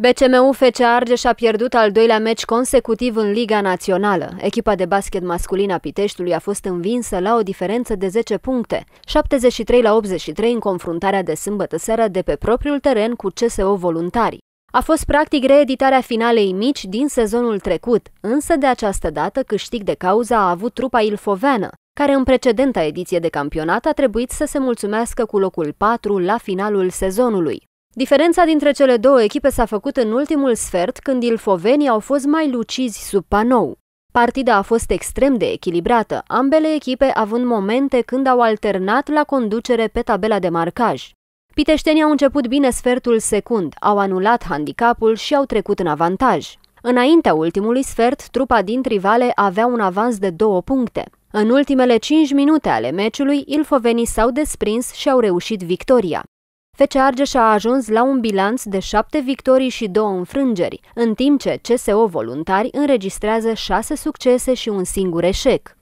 BCMU FC Argeș și-a pierdut al doilea meci consecutiv în Liga Națională. Echipa de basket masculin a Piteștiului a fost învinsă la o diferență de 10 puncte, 73 la 83 în confruntarea de sâmbătă seară de pe propriul teren cu CSO Voluntari. A fost practic reeditarea finalei mici din sezonul trecut, însă de această dată câștig de cauza a avut trupa ilfoveană, care în precedenta ediție de campionat a trebuit să se mulțumească cu locul 4 la finalul sezonului. Diferența dintre cele două echipe s-a făcut în ultimul sfert, când ilfovenii au fost mai lucizi sub panou. Partida a fost extrem de echilibrată, ambele echipe având momente când au alternat la conducere pe tabela de marcaj. Piteștenii au început bine sfertul secund, au anulat handicapul și au trecut în avantaj. Înaintea ultimului sfert, trupa din rivale avea un avans de două puncte. În ultimele 5 minute ale meciului, ilfovenii s-au desprins și au reușit victoria. FC Argeș a ajuns la un bilanț de șapte victorii și două înfrângeri, în timp ce CSO Voluntari înregistrează șase succese și un singur eșec.